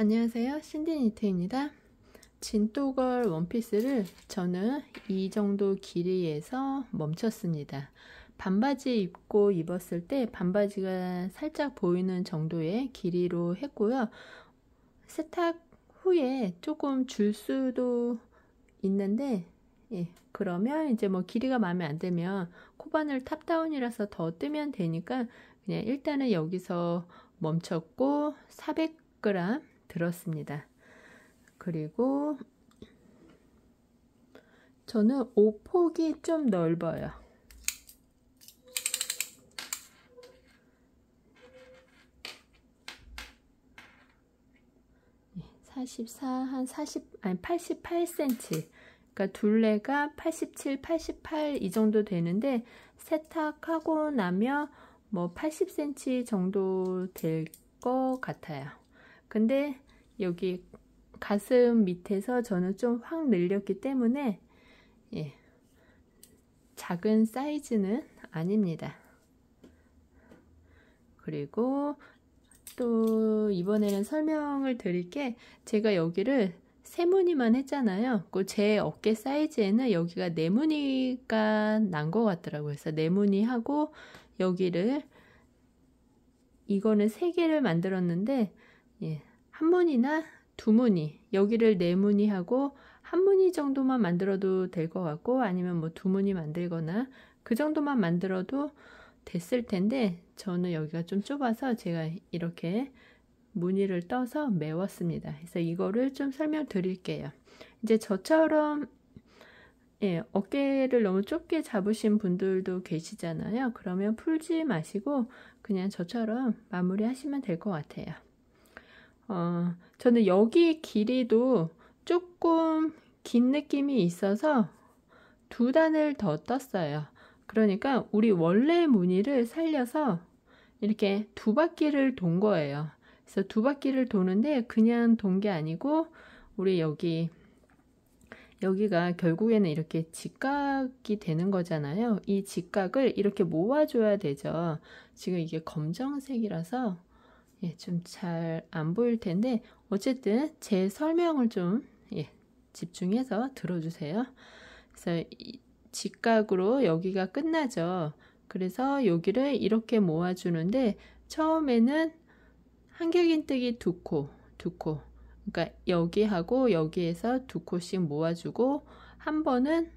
안녕하세요 신디니트입니다 진또걸 원피스를 저는 이 정도 길이에서 멈췄습니다 반바지 입고 입었을 때 반바지가 살짝 보이는 정도의 길이로 했고요 세탁 후에 조금 줄 수도 있는데 예, 그러면 이제 뭐 길이가 마음에 안 들면 코바늘 탑다운이라서 더 뜨면 되니까 그냥 일단은 여기서 멈췄고 400g 들었습니다. 그리고 저는 옷 폭이 좀 넓어요. 44, 한 40, 아니 88cm. 그러니까 둘레가 87, 88 이 정도 되는데 세탁하고 나면 뭐 80cm 정도 될 것 같아요. 근데 여기 가슴 밑에서 저는 좀 확 늘렸기 때문에 예, 작은 사이즈는 아닙니다. 그리고 또 이번에는 설명을 드릴 게 제가 여기를 세 무늬만 했잖아요. 그제 어깨 사이즈에는 여기가 네 무늬가 난 것 같더라고요. 그래서 네 무늬하고 여기를 이거는 세 개를 만들었는데 예, 한문이나두 문이 여기를 네 문이 하고한 문이 정도만 만들어도 될 것 같고 아니면 뭐두 문이 만들거나 그 정도만 만들어도 됐을 텐데 저는 여기가 좀 좁아서 제가 이렇게 무늬를 떠서 메웠습니다. 그래서 이거를 좀 설명드릴게요. 이제 저처럼 예, 어깨를 너무 좁게 잡으신 분들도 계시잖아요. 그러면 풀지 마시고 그냥 저처럼 마무리하시면 될 것 같아요. 어, 저는 여기 길이도 조금 긴 느낌이 있어서 두 단을 더 떴어요. 그러니까 우리 원래 무늬를 살려서 이렇게 두 바퀴를 돈 거예요. 그래서 두 바퀴를 도는데 그냥 돈 게 아니고 우리 여기 여기가 결국에는 이렇게 직각이 되는 거잖아요. 이 직각을 이렇게 모아줘야 되죠. 지금 이게 검정색이라서 예, 좀 잘 안 보일 텐데 어쨌든 제 설명을 좀 예, 집중해서 들어주세요. 그래서 직각으로 여기가 끝나죠. 그래서 여기를 이렇게 모아주는데 처음에는 한길긴뜨기 두 코, 두 코. 그러니까 여기하고 여기에서 두 코씩 모아주고 한 번은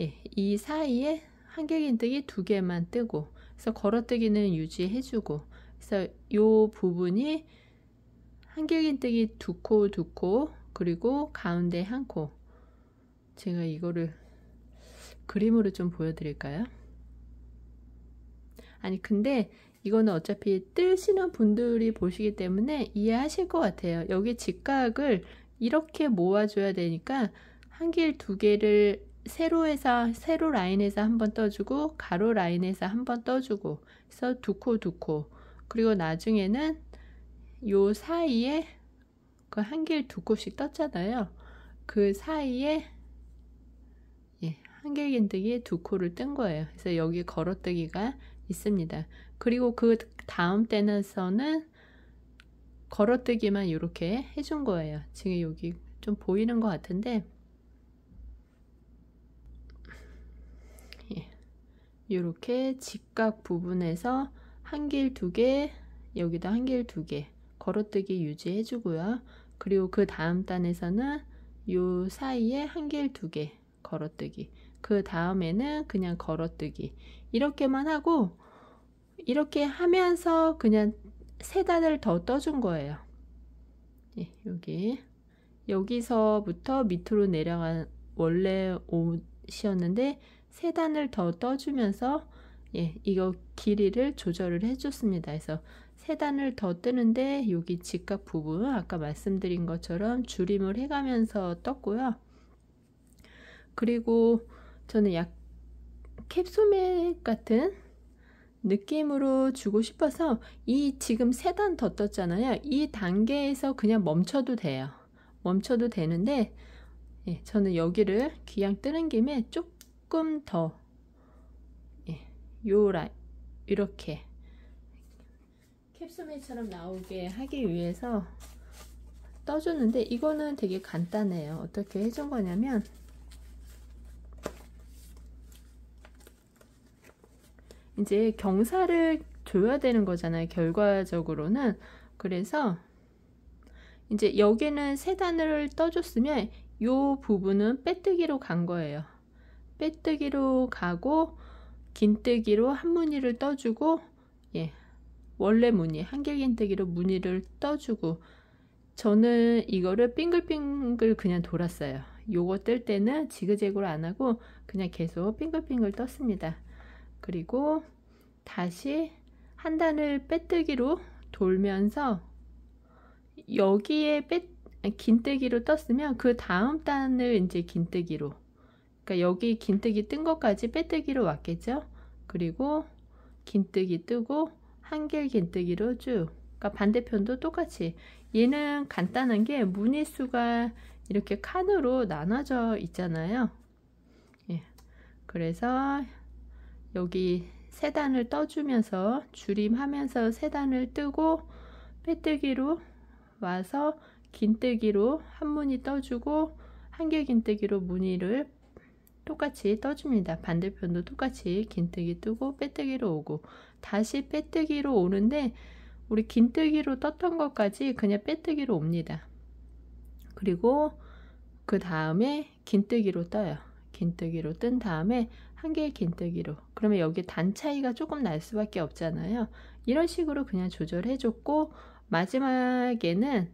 예, 이 사이에 한길긴뜨기 두 개만 뜨고 그래서 걸어뜨기는 유지해주고 그래서 요 부분이 한길긴뜨기 두 코 두 코 그리고 가운데 한코 제가 이거를 그림으로 좀 보여드릴까요? 아니 근데 이거는 어차피 뜨시는 분들이 보시기 때문에 이해하실 것 같아요. 여기 직각을 이렇게 모아줘야 되니까 한길두 개를 세로에서 세로 라인에서 한번 떠주고 가로 라인에서 한번 떠주고 그래서 두 코 두코 그리고 나중에는 요 사이에 그한길두 곱씩 떴잖아요. 그 사이에 예, 한길긴뜨기 두 코를 뜬 거예요. 그래서 여기 걸어뜨기가 있습니다. 그리고 그 다음 때는서는 걸어뜨기만 이렇게 해준 거예요. 지금 여기 좀 보이는 것 같은데 이렇게 예, 직각 부분에서 한길 두개 여기다 한길 두 개 걸어뜨기 유지해 주고요 그리고 그 다음 단에서는 요 사이에 한길 두 개 걸어뜨기 그 다음에는 그냥 걸어뜨기 이렇게만 하고 이렇게 하면서 그냥 세 단을 더 떠 준 거예요 예, 여기 여기서부터 밑으로 내려간 원래 옷이었는데 세 단을 더 떠주면서 예, 이거 길이를 조절을 해줬습니다. 그래서 세 단을 더 뜨는데 여기 직각 부분 아까 말씀드린 것처럼 줄임을 해가면서 떴고요. 그리고 저는 약 캡소맥 같은 느낌으로 주고 싶어서 이 지금 세 단 더 떴잖아요. 이 단계에서 그냥 멈춰도 돼요. 멈춰도 되는데 예, 저는 여기를 귀양 뜨는 김에 조금 더 요라 이렇게 캡소맨처럼 나오게 하기 위해서 떠줬는데 이거는 되게 간단해요 어떻게 해준 거냐면 이제 경사를 줘야 되는 거잖아요 결과적으로는 그래서 이제 여기는 세단을 떠줬으면 이 부분은 빼뜨기로 간 거예요 빼뜨기로 가고 긴뜨기로 한 무늬를 떠주고 예 원래 무늬 한길긴뜨기로 무늬를 떠주고 저는 이거를 빙글빙글 그냥 돌았어요 요거 뜰 때는 지그재그로 안 하고 그냥 계속 빙글빙글 떴습니다 그리고 다시 한 단을 빼뜨기로 돌면서 여기에 빼, 긴뜨기로 떴으면 그 다음 단을 이제 긴뜨기로 그러니까 여기 긴뜨기 뜬 것까지 빼뜨기로 왔겠죠 그리고 긴뜨기 뜨고 한길 긴뜨기로 쭉 그러니까 반대편도 똑같이 얘는 간단한 게 무늬수가 이렇게 칸으로 나눠져 있잖아요 예. 그래서 여기 세 단을 떠주면서 줄임하면서 세 단을 뜨고 빼뜨기로 와서 긴뜨기로 한 무늬 떠주고 한길 긴뜨기로 무늬를 똑같이 떠줍니다. 반대편도 똑같이 긴뜨기 뜨고 빼뜨기로 오고 다시 빼뜨기로 오는데 우리 긴뜨기로 떴던 것까지 그냥 빼뜨기로 옵니다. 그리고 그 다음에 긴뜨기로 떠요. 긴뜨기로 뜬 다음에 한 개의 긴뜨기로 그러면 여기 단 차이가 조금 날 수밖에 없잖아요. 이런 식으로 그냥 조절해 줬고 마지막에는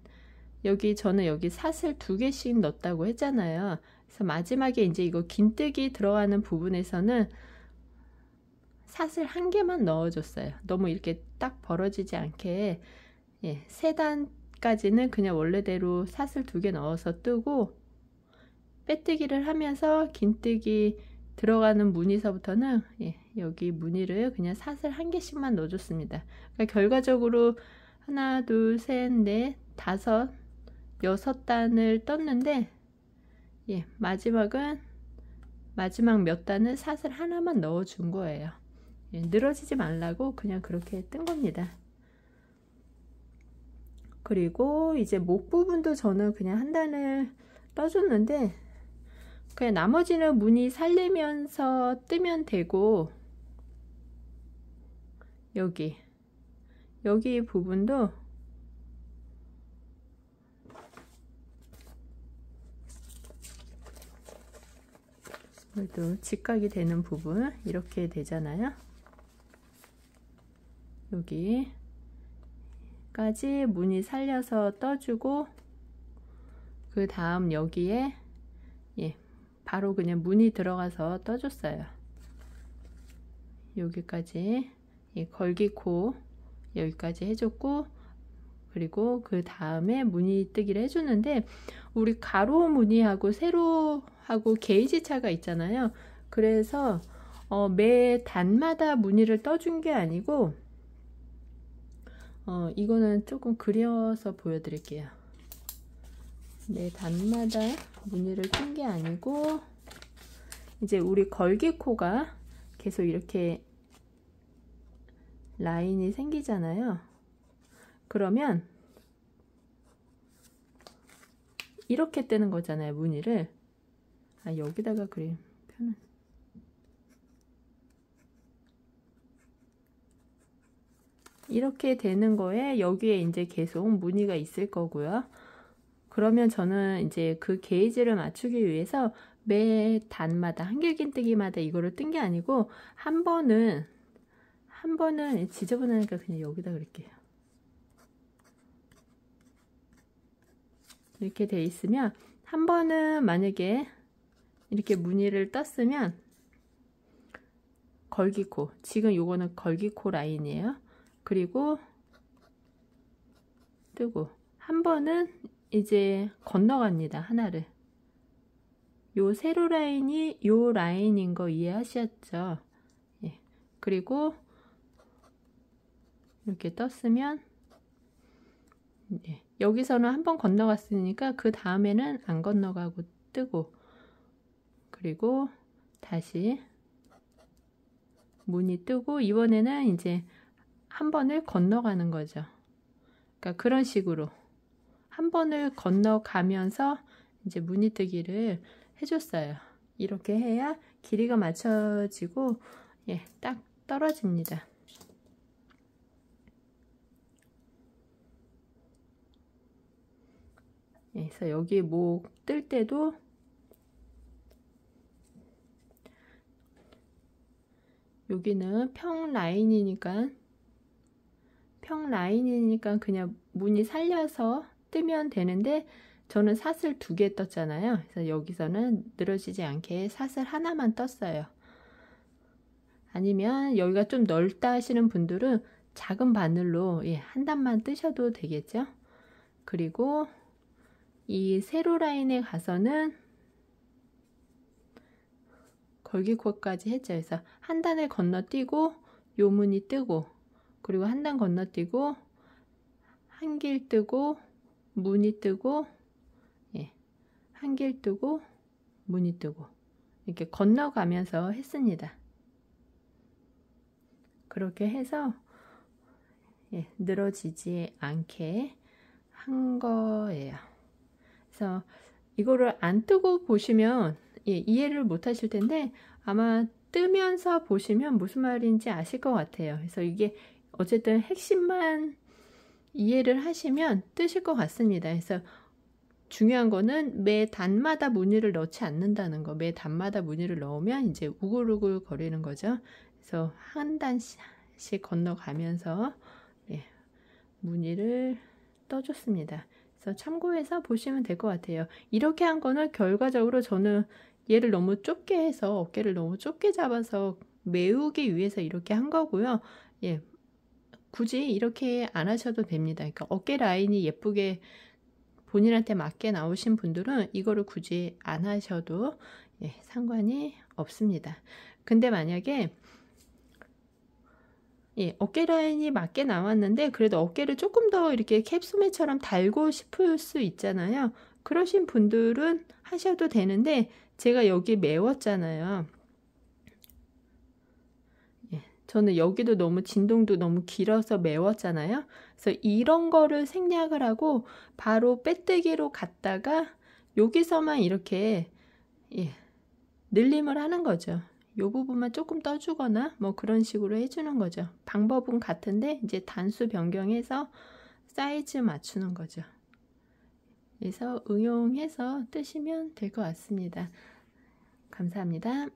여기 저는 여기 사슬 두 개씩 넣었다고 했잖아요. 그래서 마지막에 이제 이거 긴뜨기 들어가는 부분에서는 사슬 한 개만 넣어줬어요. 너무 이렇게 딱 벌어지지 않게 예, 세 단까지는 그냥 원래대로 사슬 두 개 넣어서 뜨고 빼뜨기를 하면서 긴뜨기 들어가는 무늬서부터는 예, 여기 무늬를 그냥 사슬 한 개씩만 넣어줬습니다. 그러니까 결과적으로 하나, 둘, 셋, 넷, 다섯, 여섯 단을 떴는데 예, 마지막은 마지막 몇 단은 사슬 하나만 넣어 준 거예요. 예, 늘어지지 말라고 그냥 그렇게 뜬 겁니다. 그리고 이제 목 부분도 저는 그냥 한 단을 떠줬는데 그냥 나머지는 무늬 살리면서 뜨면 되고 여기 여기 부분도 이것도 직각이 되는 부분 이렇게 되잖아요. 여기까지 무늬 살려서 떠주고 그 다음 여기에 예, 바로 그냥 무늬 들어가서 떠줬어요. 여기까지 예, 걸기코 여기까지 해줬고 그리고 그 다음에 무늬 뜨기를 해주는데 우리 가로 무늬하고 세로하고 게이지 차가 있잖아요. 그래서 어, 매 단마다 무늬를 떠준 게 아니고 어, 이거는 조금 그려서 보여드릴게요. 매 단마다 무늬를 뜬 게 아니고 이제 우리 걸기코가 계속 이렇게 라인이 생기잖아요. 그러면 이렇게 뜨는 거잖아요 무늬를 아 여기다가 그림 편은 이렇게 되는 거에 여기에 이제 계속 무늬가 있을 거고요 그러면 저는 이제 그 게이지를 맞추기 위해서 매 단마다 한길긴뜨기마다 이거를 뜬 게 아니고 한 번은 한 번은 지저분하니까 그냥 여기다 그릴게요 이렇게 돼 있으면 한 번은 만약에 이렇게 무늬를 떴으면 걸기코 지금 요거는 걸기코 라인이에요 그리고 뜨고 한 번은 이제 건너갑니다 하나를 요 세로 라인이 요 라인인 거 이해하셨죠 예. 그리고 이렇게 떴으면 예, 여기서는 한 번 건너갔으니까 그 다음에는 안 건너가고 뜨고 그리고 다시 문이 뜨고 이번에는 이제 한 번을 건너가는 거죠. 그러니까 그런 식으로 한 번을 건너가면서 이제 문이 뜨기를 해줬어요. 이렇게 해야 길이가 맞춰지고 예, 딱 떨어집니다. 예, 그래서 여기 목 뜰 때도 여기는 평 라인이니까 평 라인이니까 그냥 무늬 살려서 뜨면 되는데 저는 사슬 두 개 떴잖아요. 그래서 여기서는 늘어지지 않게 사슬 하나만 떴어요. 아니면 여기가 좀 넓다 하시는 분들은 작은 바늘로 예, 한 단만 뜨셔도 되겠죠. 그리고 이 세로 라인에 가서는 걸기코까지 했죠. 그래서 한 단을 건너뛰고 요문이 뜨고 그리고 한 단 건너뛰고 한길 뜨고 문이 뜨고 예, 한길 뜨고 문이 뜨고 이렇게 건너가면서 했습니다. 그렇게 해서 예, 늘어지지 않게 한 거예요. 그래서 이거를 안 뜨고 보시면 예, 이해를 못 하실 텐데 아마 뜨면서 보시면 무슨 말인지 아실 것 같아요. 그래서 이게 어쨌든 핵심만 이해를 하시면 뜨실 것 같습니다. 그래서 중요한 거는 매 단마다 무늬를 넣지 않는다는 거. 매 단마다 무늬를 넣으면 이제 우글우글 거리는 거죠. 그래서 한 단씩 건너가면서 예, 무늬를 떠줬습니다. 그래서 참고해서 보시면 될 것 같아요. 이렇게 한 거는 결과적으로 저는 얘를 너무 좁게 해서 어깨를 너무 좁게 잡아서 메우기 위해서 이렇게 한 거고요. 예, 굳이 이렇게 안 하셔도 됩니다. 그러니까 어깨 라인이 예쁘게 본인한테 맞게 나오신 분들은 이거를 굳이 안 하셔도 예, 상관이 없습니다. 근데 만약에 예, 어깨 라인이 맞게 나왔는데 그래도 어깨를 조금 더 이렇게 캡소매처럼 달고 싶을 수 있잖아요. 그러신 분들은 하셔도 되는데 제가 여기 메웠잖아요. 예, 저는 여기도 너무 진동도 너무 길어서 메웠잖아요. 그래서 이런 거를 생략을 하고 바로 빼뜨기로 갔다가 여기서만 이렇게 예, 늘림을 하는 거죠. 이 부분만 조금 떠주거나 뭐 그런 식으로 해주는 거죠. 방법은 같은데 이제 단수 변경해서 사이즈 맞추는 거죠. 그래서 응용해서 뜨시면 될 것 같습니다. 감사합니다.